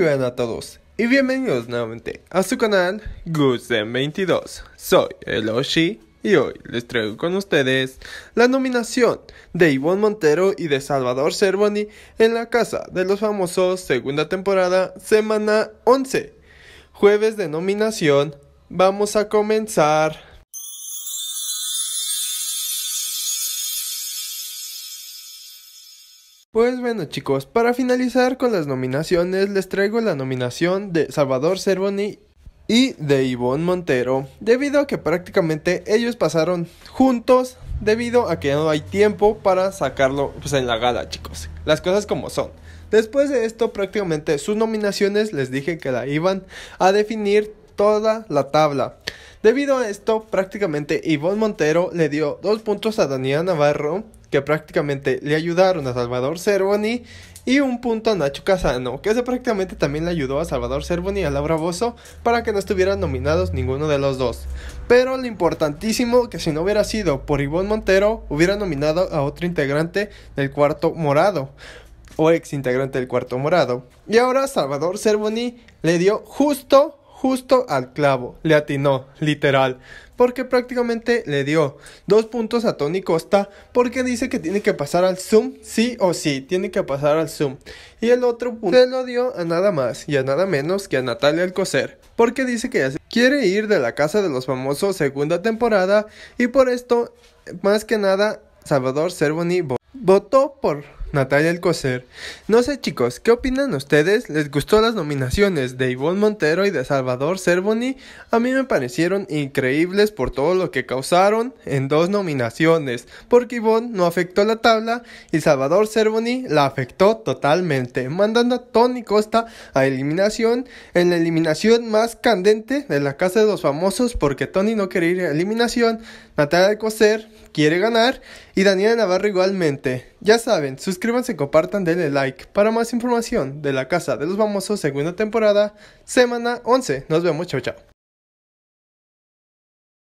Hola a todos y bienvenidos nuevamente a su canal Gusen22. Soy Eloshi y hoy les traigo con ustedes la nominación de Ivonne Montero y de Salvador Cervoni en la Casa de los Famosos segunda temporada semana 11. Jueves de nominación, vamos a comenzar. Pues bueno chicos, para finalizar con las nominaciones les traigo la nominación de Salvador Cervoni y de Ivonne Montero, debido a que prácticamente ellos pasaron juntos debido a que no hay tiempo para sacarlo pues, en la gala chicos, las cosas como son. Después de esto prácticamente sus nominaciones les dije que la iban a definir toda la tabla. Debido a esto, prácticamente Ivonne Montero le dio dos puntos a Daniel Navarro que prácticamente le ayudaron a Salvador Cervoni y un punto a Nacho Casano, que ese prácticamente también le ayudó a Salvador Cervoni y a Laura Bozo para que no estuvieran nominados ninguno de los dos. Pero lo importantísimo que si no hubiera sido por Ivonne Montero, hubiera nominado a otro integrante del cuarto morado o ex integrante del cuarto morado. Y ahora Salvador Cervoni le dio justo justo al clavo, le atinó, literal, porque prácticamente le dio dos puntos a Tony Costa, porque dice que tiene que pasar al Zoom, sí o sí, tiene que pasar al Zoom. Y el otro punto se lo dio a nada más y a nada menos que a Natalia Alcocer, porque dice que quiere ir de la casa de los famosos segunda temporada, y por esto, más que nada, Salvador Cervoni votó por Natalia Coser. No sé chicos, ¿qué opinan ustedes? ¿Les gustó las nominaciones de Ivonne Montero y de Salvador Cervoni? A mí me parecieron increíbles por todo lo que causaron en dos nominaciones, porque Ivonne no afectó la tabla y Salvador Cervoni la afectó totalmente, mandando a Tony Costa a eliminación en la eliminación más candente de la Casa de los Famosos porque Tony no quiere ir a eliminación, Natalia coser quiere ganar y Daniela Navarro igualmente. Ya saben, suscríbanse, compartan, denle like. Para más información de la Casa de los Famosos, segunda temporada, semana 11. Nos vemos, chao chao.